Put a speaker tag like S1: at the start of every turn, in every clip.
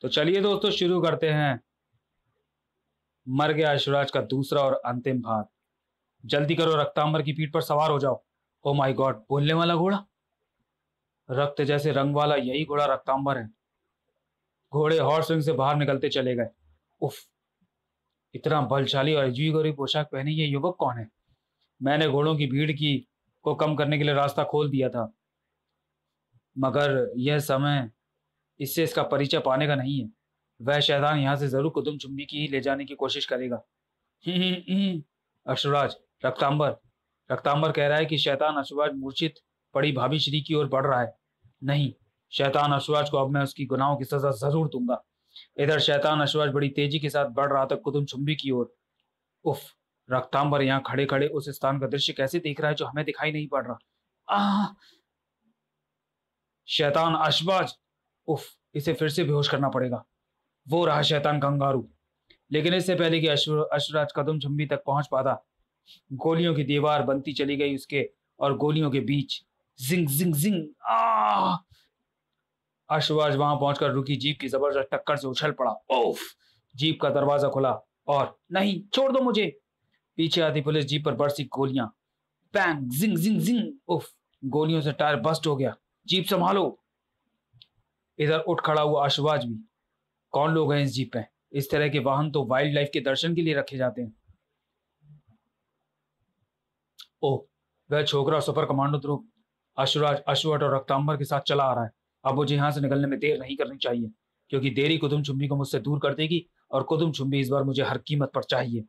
S1: तो चलिए दोस्तों शुरू करते हैं मर गया शिवराज का दूसरा और अंतिम भाग जल्दी करो रक्तांबर की पीठ पर सवार हो जाओ ओ माय गॉड बोलने वाला घोड़ा रक्त जैसे रंग वाला यही घोड़ा रक्तांबर है घोड़े हॉर्स रिंग से बाहर निकलते चले गए उफ इतना बलशाली और अजीब गरीब पोशाक पहने ये युवक कौन है मैंने घोड़ों की भीड़ की को कम करने के लिए रास्ता खोल दिया था मगर यह समय इससे इसका परिचय पाने का नहीं है वह शैतान यहाँ से जरूर कुतुम चुम्बी की ही ले जाने की कोशिश करेगा हम्म, हम्म, हम्म, अश्वराज रक्तांबर रक्तांबर कह रहा है कि शैतान अश्वराज मूर्छित पड़ी भाभी श्री की ओर बढ़ रहा है नहीं शैतान अश्वराज को अब मैं उसकी गुनाहों की सजा जरूर दूंगा इधर शैतान अश्वराज बड़ी तेजी के साथ बढ़ रहा था कुतुम चुम्बी की ओर उफ रक्तांबर यहाँ खड़े खड़े उस स्थान का दृश्य कैसे देख रहा है जो हमें दिखाई नहीं पड़ रहा आ शैतान अश्वाज उफ इसे फिर से बेहोश करना पड़ेगा वो रहा शैतान कंगारू लेकिन इससे पहले कि अश्वराज कदम झम्बी तक पहुंच पाता गोलियों की दीवार बनती चली गई उसके और गोलियों के बीच जिंग जिंग जिंग अश्वराज वहां पहुंचकर रुकी जीप की जबरदस्त टक्कर से उछल पड़ा ओफ जीप का दरवाजा खुला और नहीं छोड़ दो मुझे पीछे आती पुलिस जीप पर बरसी गोलियां बैंग जिंग जिंग जिंग उफ गोलियों से टायर बस्ट हो गया जीप संभालो इधर उठ खड़ा हुआ आशवाज भी कौन लोग हैं इस जीप में इस तरह के वाहन तो वाइल्ड लाइफ के दर्शन के लिए रखे जाते हैं ओ वह छोकरा सुपर कमांडो ध्रुव अशुराज अश्वट और रक्तांबर के साथ चला आ रहा है अब मुझे यहां से निकलने में देर नहीं करनी चाहिए क्योंकि देरी कुदुम छुम्बी को मुझसे दूर कर देगी और कुदुम छुम्बी इस बार मुझे हर कीमत पर चाहिए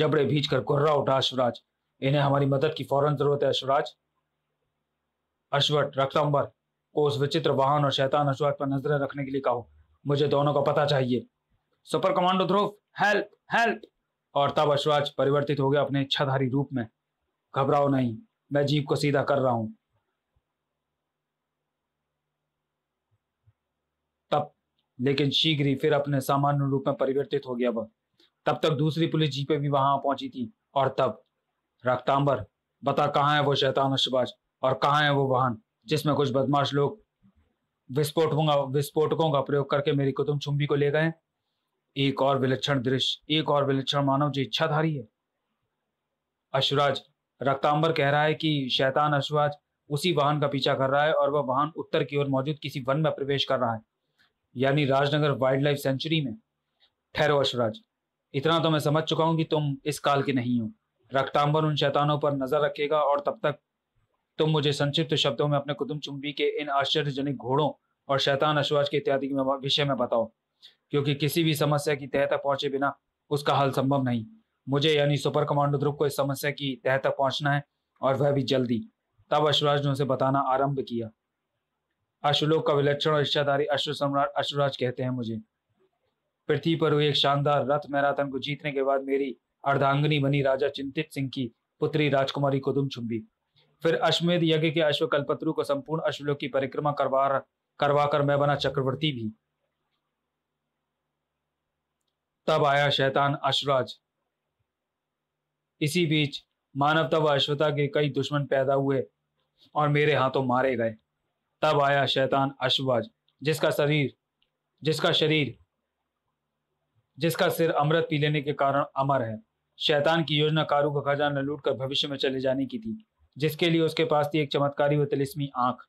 S1: जबड़े भीज कर गुर्रा उठा अशुराज इन्हें हमारी मदद की फौरन जरूरत है अशुराज अश्वट रक्तांबर को उस विचित्र वाहन और शैतान अशुआत पर नजरें रखने के लिए कहो मुझे दोनों का पता चाहिए super commando Dhruv help help और तब अश्वाज परिवर्तित हो गया अपने इच्छाधारी रूप में घबराओ नहीं मैं जीप को सीधा कर रहा हूं तब लेकिन शीघ्र ही फिर अपने सामान्य रूप में परिवर्तित हो गया वह तब तक दूसरी पुलिस जीपें भी वहां पहुंची थी और तब रक्तांबर बता कहाँ है वो शैतान अशबाज और कहाँ है वो वाहन जिसमें कुछ बदमाश लोग विस्फोटकों का विस्फोटकों का प्रयोग करके मेरी कुतुम चुंबी को ले गए एक और विलक्षण दृश्य एक और विलक्षण मानव जो इच्छाधारी है अश्वराज रक्तांबर कह रहा है कि शैतान अश्वराज उसी वाहन का पीछा कर रहा है और वह वाहन उत्तर की ओर मौजूद किसी वन में प्रवेश कर रहा है यानी राजनगर वाइल्ड लाइफ सेंचुरी में ठहरो अश्वराज इतना तो मैं समझ चुका हूँ कि तुम इस काल के नहीं हो रक्तांबर उन शैतानों पर नजर रखेगा और तब तक तुम मुझे संक्षिप्त शब्दों में अपने कुदुम चुंबी के इन आश्चर्यजनक घोड़ों और शैतान अश्वास के इत्यादि के विषय में बताओ क्योंकि किसी भी समस्या की तह तक पहुंचे बिना उसका हल संभव नहीं मुझे यानी सुपर कमांडो ध्रुव को इस समस्या की तह तक पहुंचना है और वह भी जल्दी तब अश्वराज ने उसे बताना आरंभ किया अश्वलोक का विलक्षण और इच्छाधारी अश्व सम्राट अश्वराज कहते हैं मुझे पृथ्वी पर हुई एक शानदार रथ मैराथन को जीतने के बाद मेरी अर्धांगनी बनी राजा चिंतित सिंह की पुत्री राजकुमारी कुदुम छुम्बी फिर अश्वमेध यज्ञ के अश्व कल्पत्रु को संपूर्ण अश्वलोक की परिक्रमा करवा करवा कर मैं बना चक्रवर्ती भी तब आया शैतान अश्वराज इसी बीच मानवता व अश्वता के कई दुश्मन पैदा हुए और मेरे हाथों मारे गए तब आया शैतान अश्वराज जिसका शरीर जिसका शरीर जिसका सिर अमृत पी लेने के कारण अमर है शैतान की योजना कारू का खजाना लूट कर भविष्य में चले जाने की थी जिसके लिए उसके पास थी एक चमत्कारी व तिलिस्मी आंख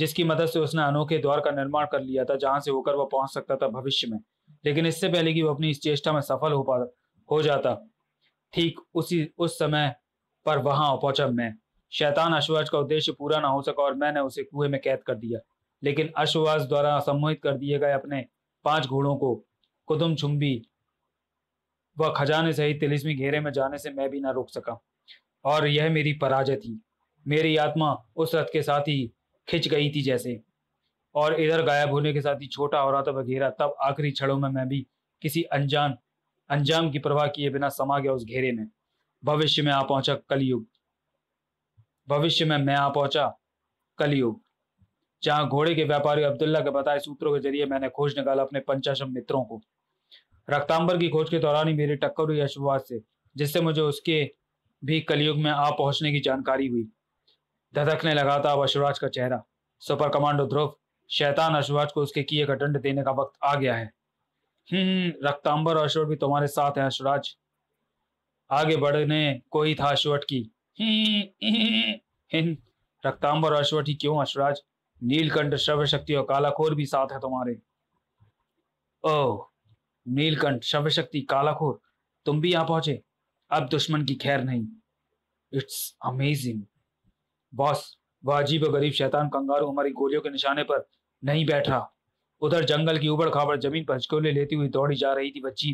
S1: जिसकी मदद से उसने अनोखे द्वार का निर्माण कर लिया था जहां से होकर वह पहुंच सकता था भविष्य में लेकिन इससे पहले कि वह अपनी इस चेष्टा में सफल हो पा हो जाता ठीक उसी उस समय पर वहां पहुंचा मैं शैतान अश्वाज का उद्देश्य पूरा ना हो सका और मैंने उसे कुएं में कैद कर दिया लेकिन अश्वाज द्वारा सम्मोहित कर दिए गए अपने पांच घोड़ों को कुदुम छुम्बी व खजाने सहित तिलिस्मी घेरे में जाने से मैं भी ना रोक सका और यह मेरी पराजय थी मेरी आत्मा उस रथ के साथ ही खिंच गई थी जैसे और इधर गायब होने के साथ ही छोटा हो रहा था घेरा तब आखिरी क्षणों में मैं भी किसी अनजान अंजाम की परवाह किए बिना समा गया उस घेरे में भविष्य में आ पहुंचा कलयुग भविष्य में मैं आ पहुंचा कलयुग जहां घोड़े के व्यापारी अब्दुल्ला के बताए सूत्रों के जरिए मैंने खोज निकाला अपने पंचाशम मित्रों को रक्तांबर की खोज के दौरान ही मेरी टक्कर हुई अशुभाज से जिससे मुझे उसके भी कलयुग में आ पहुंचने की जानकारी हुई धधकने लगा था अब अशुराज का चेहरा सुपर कमांडो ध्रुव शैतान अशुराज को उसके किए का दंड देने का वक्त आ गया है हम्म रक्तांबर और अश्वर भी तुम्हारे साथ हैं अशुराज आगे बढ़ने को ही था अश्वट की रक्तांबर और अश्वट ही क्यों अशुराज नीलकंठ श्रव्य शक्ति और कालाखोर भी साथ है तुम्हारे ओह नीलकंठ श्रव्य शक्ति कालाखोर तुम भी यहां पहुंचे अब दुश्मन की खैर नहीं इट्स अमेजिंग बॉस वह अजीब और गरीब शैतान कंगारू हमारी गोलियों के निशाने पर नहीं बैठ रहा उधर जंगल की उबड़ खाबड़ जमीन पर हचकोले लेती हुई दौड़ी जा रही थी बच्ची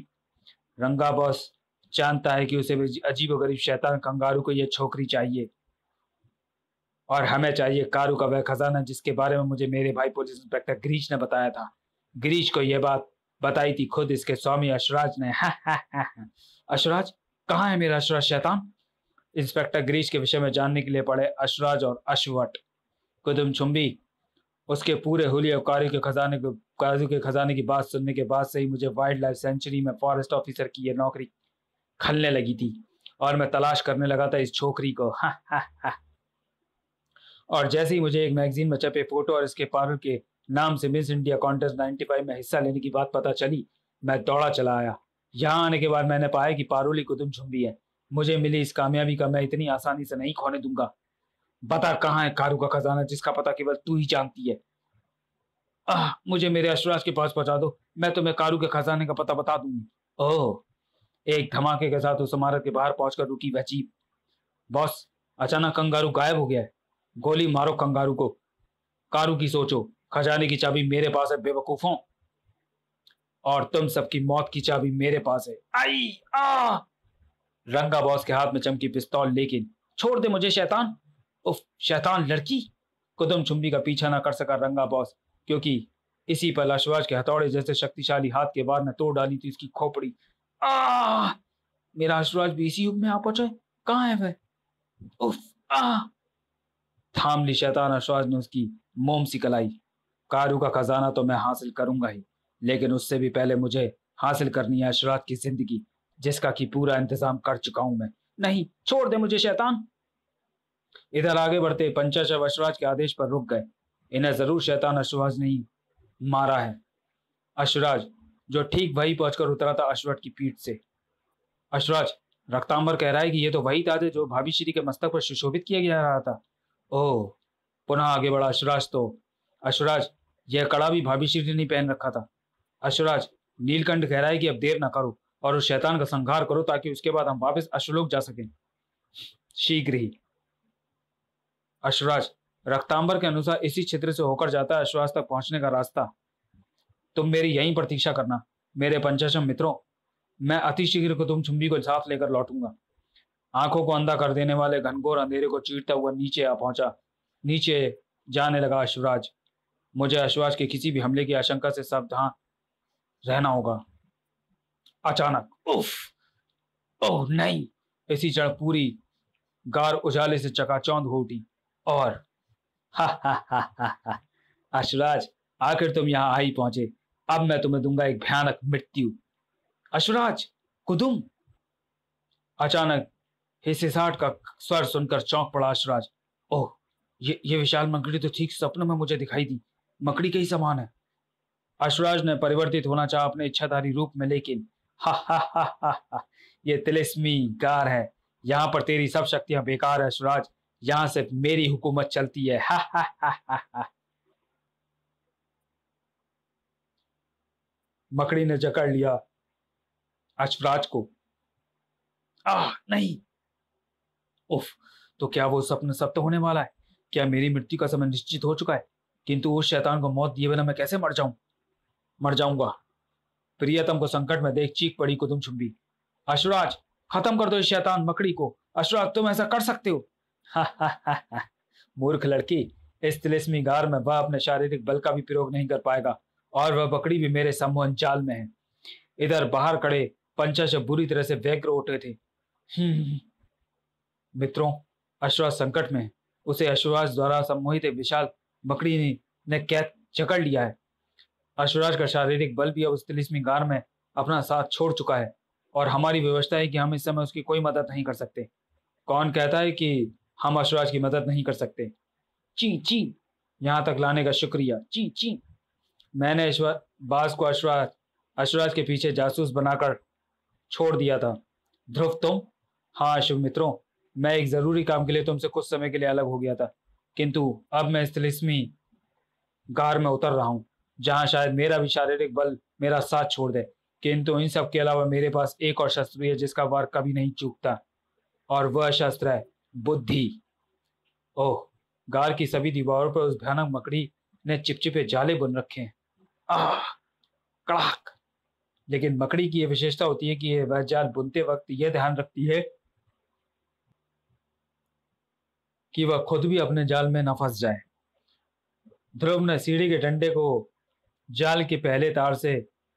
S1: रंगा बॉस जानता है कि उसे अजीब गरीब शैतान कंगारू को यह छोकरी चाहिए और हमें चाहिए कारू का वह खजाना जिसके बारे में मुझे मेरे भाई पुलिस इंस्पेक्टर गिरीश ने बताया था गिरीश को यह बात बताई थी खुद इसके स्वामी अशराज ने हा हा हा हा अशराज कहाँ है मेरा अशरा शैतान इंस्पेक्टर ग्रीश के विषय में जानने के लिए पड़े अशराज और अश्वट कुदुम छुम्बी उसके पूरे हुलिया कारू के खजाने को काजू के खजाने की बात सुनने के बाद से ही मुझे वाइल्ड लाइफ सेंचुरी में फॉरेस्ट ऑफिसर की यह नौकरी खलने लगी थी और मैं तलाश करने लगा था इस छोकरी को हा हा हा और जैसे ही मुझे एक मैगजीन में छपे फोटो और इसके पारू के नाम से मिस इंडिया कॉन्टेस्ट 95 में हिस्सा लेने की बात पता चली मैं दौड़ा चला आया यहाँ आने के बाद मैंने पाया कि पारोली कुतुब झुमरी है मुझे मिली इस कामयाबी का मैं इतनी आसानी से नहीं खोने दूंगा बता कहाँ है कारू का खजाना जिसका पता केवल तू ही जानती है आह मुझे मेरे अश्वराज के पास पहुंचा दो मैं तुम्हें कारू के खजाने का पता बता दूंगी ओह एक धमाके के साथ उस इमारत के बाहर पहुंचकर रुकी वह जीप बॉस अचानक कंगारू गायब हो गया है गोली मारो कंगारू को कारू की सोचो खजाने की चाबी मेरे पास है बेवकूफों और तुम सबकी मौत की चाबी मेरे पास है आई आ रंगा बॉस के हाथ में चमकी पिस्तौल लेकिन छोड़ दे मुझे शैतान उफ शैतान लड़की कुदम चुम्बी का पीछा ना कर सका रंगा बॉस क्योंकि इसी पर लाशवाज के हथौड़े जैसे शक्तिशाली हाथ के बाद ने तोड़ डाली थी इसकी खोपड़ी आ मेरा हर्षराज भी इसी युग में आ पहुंचा कहाँ है वह उफ आ थाम ली शैतान हर्षराज ने उसकी मोम सी कलाई कारू का खजाना तो मैं हासिल करूंगा ही लेकिन उससे भी पहले मुझे हासिल करनी है अशरात की जिंदगी जिसका कि पूरा इंतजाम कर चुका हूं मैं नहीं छोड़ दे मुझे शैतान इधर आगे बढ़ते पंचाशव अशराज के आदेश पर रुक गए इन्हें जरूर शैतान अशराज ने मारा है अशराज जो ठीक वही पहुंचकर उतरा था अश्वट की पीठ से अशराज रक्तांबर कह रहा है कि ये तो वही था जो भाभी श्री के मस्तक पर सुशोभित किया जा रहा था ओह पुनः आगे बढ़ा अशराज तो अशराज यह कड़ा भी भाभी श्री ने पहन रखा था अश्वराज नीलकंठ कह रहा है कि अब देर ना करो और उस शैतान का संघार करो ताकि उसके बाद हम वापस अश्वलोक जा सकें शीघ्र ही अश्वराज रक्तांबर के अनुसार इसी क्षेत्र से होकर जाता है अश्वराज तक पहुंचने का रास्ता तुम मेरी यहीं प्रतीक्षा करना मेरे पंचाशम मित्रों मैं अतिशीघ्र को तुम छुम्बी को साथ लेकर लौटूंगा आंखों को अंधा कर देने वाले घनघोर अंधेरे को चीरता हुआ नीचे आ पहुंचा नीचे जाने लगा अश्वराज मुझे अश्वराज के किसी भी हमले की आशंका से सावधान रहना होगा अचानक उफ ओह नहीं ऐसी जड़ पूरी गार उजाले से चकाचौंध हो उठी और हा हा हा हा हा अशुराज आखिर तुम यहाँ आई पहुंचे अब मैं तुम्हें दूंगा एक भयानक मृत्यु अशुराज कुदुम अचानक हिसिसाट का स्वर सुनकर चौंक पड़ा अशुराज ओह ये ये विशाल मकड़ी तो ठीक सपने में मुझे दिखाई दी मकड़ी के ही समान है अश्वराज ने परिवर्तित होना चाहा अपने इच्छाधारी रूप में लेकिन हा हा हा हा हा ये तिलिस्मी गार है यहाँ पर तेरी सब शक्तियां बेकार है अश्वराज यहाँ से मेरी हुकूमत चलती है हा हा हा हा मकड़ी ने जकड़ लिया अश्वराज को आ नहीं उफ तो क्या वो सपन सत्य होने वाला है क्या मेरी मृत्यु का समय निश्चित हो चुका है किंतु उस शैतान को मौत दिए बिना मैं कैसे मर जाऊं मर जाऊंगा प्रियतम को संकट में देख चीख पड़ी कुतुम छुम्बी अशुराज खत्म कर दो इस शैतान मकड़ी को अशुराज तुम ऐसा कर सकते हो मूर्ख लड़की इस तिलिस्मी गार में वह अपने शारीरिक बल का भी प्रयोग नहीं कर पाएगा और वह बकड़ी भी मेरे समूह चाल में है इधर बाहर खड़े पंचाश बुरी तरह से व्यग्र उठे थे हम्म, हम्म, हम्म। मित्रों अश्वराज संकट में उसे अश्वराज द्वारा सम्मोहित विशाल बकड़ी ने कैद जकड़ लिया है अश्वराज का शारीरिक बल भी अब उस तिलिस्मी गार में अपना साथ छोड़ चुका है और हमारी व्यवस्था है कि हम इस समय उसकी कोई मदद नहीं कर सकते कौन कहता है कि हम अश्वराज की मदद नहीं कर सकते ची ची यहाँ तक लाने का शुक्रिया ची ची मैंने बास को अश्वराज अश्वराज के पीछे जासूस बनाकर छोड़ दिया था ध्रुव तुम हाँ शिव मित्रों मैं एक ज़रूरी काम के लिए तुमसे कुछ समय के लिए अलग हो गया था किंतु अब मैं इस तिलिस्मी गार में उतर रहा हूँ जहां शायद मेरा भी शारीरिक बल मेरा साथ छोड़ दे किंतु इन सब के अलावा मेरे पास एक और शस्त्र भी है जिसका वार कभी नहीं चूकता और वह शस्त्र है बुद्धि ओह गार की सभी दीवारों पर उस भयानक मकड़ी ने चिपचिपे जाले बुन रखे हैं आह कड़ाक लेकिन मकड़ी की यह विशेषता होती है कि वह जाल बुनते वक्त यह ध्यान रखती है कि वह खुद भी अपने जाल में न फंस जाए ध्रुव ने सीढ़ी के डंडे को जाल के पहले तार से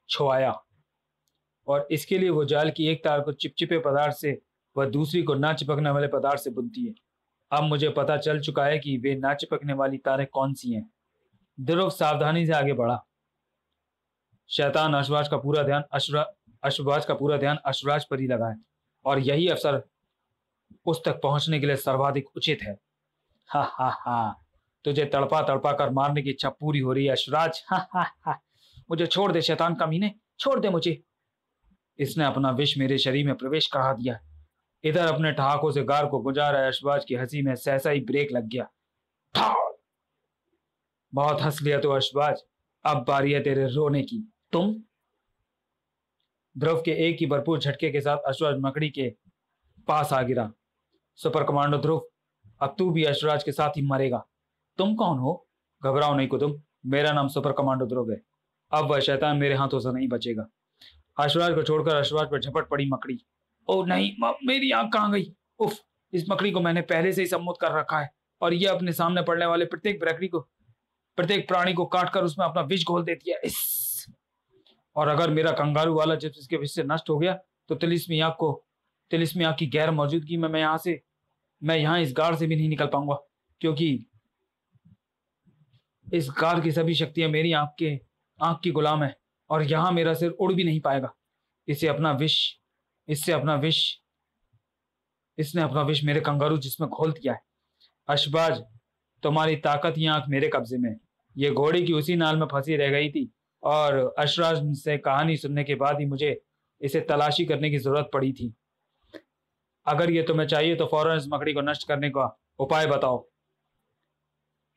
S1: छुआया और इसके लिए वो जाल की एक तार को चिपचिपे पदार्थ से व दूसरी को ना चिपकने वाले पदार्थ से बुनती है अब मुझे पता चल चुका है कि वे ना चिपकने वाली तारें कौन सी हैं ध्रुव सावधानी से आगे बढ़ा शैतान अश्वराज का पूरा ध्यान अश्वराज का पूरा ध्यान अश्वराज पर ही लगा है और यही अवसर उस तक पहुंचने के लिए सर्वाधिक उचित है हा हा हा तुझे तड़पा तड़पा कर मारने की इच्छा पूरी हो रही है अशराज हा, हा, हा, मुझे छोड़ दे शैतान कमीने छोड़ दे मुझे इसने अपना विष मेरे शरीर में प्रवेश करा दिया इधर अपने ठहाकों से गार को गुजार रहा अशराज की हंसी में सहसा ही ब्रेक लग गया बहुत हंस लिया तो अशवाज अब बारी है तेरे रोने की तुम ध्रुव के एक ही भरपूर झटके के साथ अशराज मकड़ी के पास आ गिरा सुपर कमांडो ध्रुव अब तू भी अश्वराज के साथ ही मरेगा तुम कौन हो घबराओ नहीं को तुम मेरा नाम सुपर कमांडो द्रोग है अब वह शैतान मेरे हाथों से नहीं बचेगा अश्वराज को छोड़कर अश्वराज पर झपट पड़ी मकड़ी ओ नहीं मेरी आंख कहाँ गई उफ इस मकड़ी को मैंने पहले से ही सम्मोध कर रखा है और यह अपने सामने पड़ने वाले प्रत्येक ब्रैकड़ी को प्रत्येक प्राणी को काट कर उसमें अपना विष घोल देती है इस और अगर मेरा कंगारू वाला जब इसके विष से नष्ट हो गया तो तिलिस्मी आंख को तिलिस्मी आंख की गैर मौजूदगी में मैं यहाँ से मैं यहाँ इस गाड़ से भी नहीं निकल पाऊंगा क्योंकि इस कार की सभी शक्तियां मेरी आंख के आंख की गुलाम है और यहां मेरा सिर उड़ भी नहीं पाएगा इसे अपना विष इससे अपना विष इसने अपना विष मेरे कंगारू जिसमें खोल दिया है अशबाज तुम्हारी ताकत या आंख मेरे कब्जे में ये घोड़ी की उसी नाल में फंसी रह गई थी और अशराज से कहानी सुनने के बाद ही मुझे इसे तलाशी करने की जरूरत पड़ी थी अगर ये तुम्हें चाहिए तो फौरन इस मकड़ी को नष्ट करने का उपाय बताओ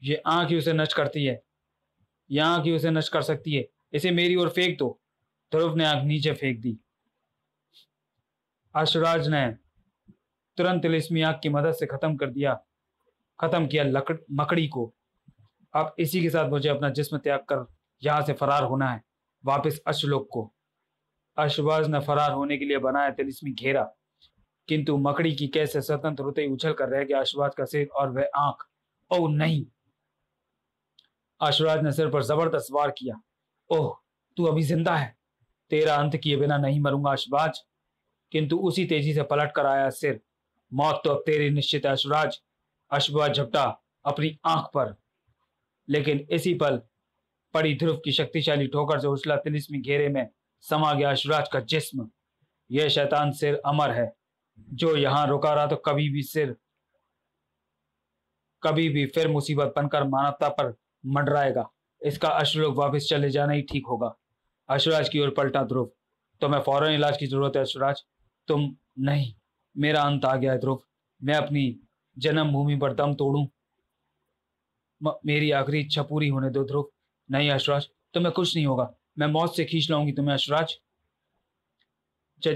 S1: ये आँख ही उसे नष्ट करती है ये आँख ही उसे नष्ट कर सकती है इसे मेरी ओर फेंक दो ध्रुव ने आँख नीचे फेंक दी अश्वराज ने तुरंत तिलिस्मी आँख की मदद से खत्म कर दिया खत्म किया लकड़ मकड़ी को अब इसी के साथ मुझे अपना जिस्म त्याग कर यहाँ से फरार होना है वापस अश्वलोक को अश्वराज ने फरार होने के लिए बनाया तिलिस्मी घेरा किंतु मकड़ी की कैसे स्वतंत्र होते ही उछल कर रह गया अश्वराज का सिर और वह आंख ओ नहीं आशुराज ने सिर पर जबरदस्त वार किया ओह तू अभी जिंदा है तेरा अंत किए बिना नहीं मरूंगा आशुराज किंतु उसी तेजी से पलट कर आया सिर मौत तो अब तेरी निश्चित है आशुराज अशुभा झपटा अपनी आंख पर लेकिन इसी पल पड़ी ध्रुव की शक्तिशाली ठोकर से उछला तिलिस्मी घेरे में समा गया अशुराज का जिस्म यह शैतान सिर अमर है जो यहां रुका रहा तो कभी भी सिर कभी भी फिर मुसीबत बनकर मानवता पर मंडराएगा इसका अश्वलोक वापस चले जाना ही ठीक होगा अश्वराज की ओर पलटा ध्रुव तो मैं फौरन इलाज की जरूरत है अश्वराज तुम नहीं मेरा अंत आ गया है ध्रुव मैं अपनी जन्मभूमि पर दम तोड़ू मेरी आखिरी इच्छा पूरी होने दो ध्रुव नहीं अश्वराज तुम्हें कुछ नहीं होगा मैं मौत से खींच लाऊंगी तुम्हें अश्वराज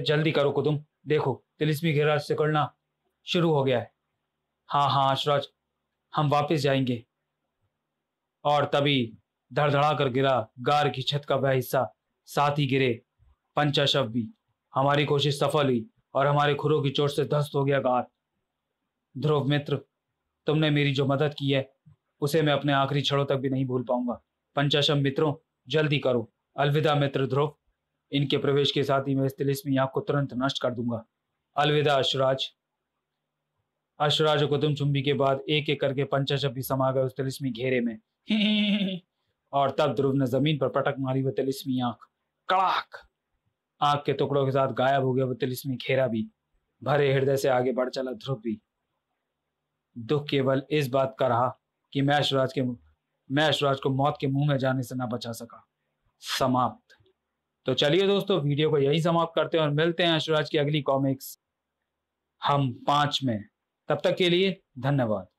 S1: जल्दी करो को तुम देखो तिलिस्मी घेराज से करना शुरू हो गया है हाँ हाँ अश्वराज हम वापस जाएंगे और तभी धड़धड़ा कर गिरा गार की छत का वह हिस्सा साथ ही गिरे पंचा शव भी हमारी कोशिश सफल हुई और हमारे खुरों की चोट से ध्वस्त हो गया गार ध्रुव मित्र तुमने मेरी जो मदद की है उसे मैं अपने आखिरी क्षणों तक भी नहीं भूल पाऊंगा पंचाशम मित्रों जल्दी करो अलविदा मित्र ध्रुव इनके प्रवेश के साथ ही मैं इस तिलिस्मी आंख को तुरंत नष्ट कर दूंगा अलविदा अशुराज अश्वराज को कुतुम चुंबी के बाद एक एक करके पंचाशम भी समा गए उस तिलिस्मी घेरे में और तब ध्रुव ने जमीन पर पटक मारी वह तिलिस्मी आंख कड़ाक आंख के टुकड़ों के साथ गायब हो गया वह तिलिस्मी खेरा भी भरे हृदय से आगे बढ़ चला ध्रुव भी दुख केवल इस बात का रहा कि मैं शिवराज के मैं शिवराज को मौत के मुंह में जाने से ना बचा सका समाप्त तो चलिए दोस्तों वीडियो को यही समाप्त करते हैं और मिलते हैं अशुराज की अगली कॉमिक्स हम पांच में तब तक के लिए धन्यवाद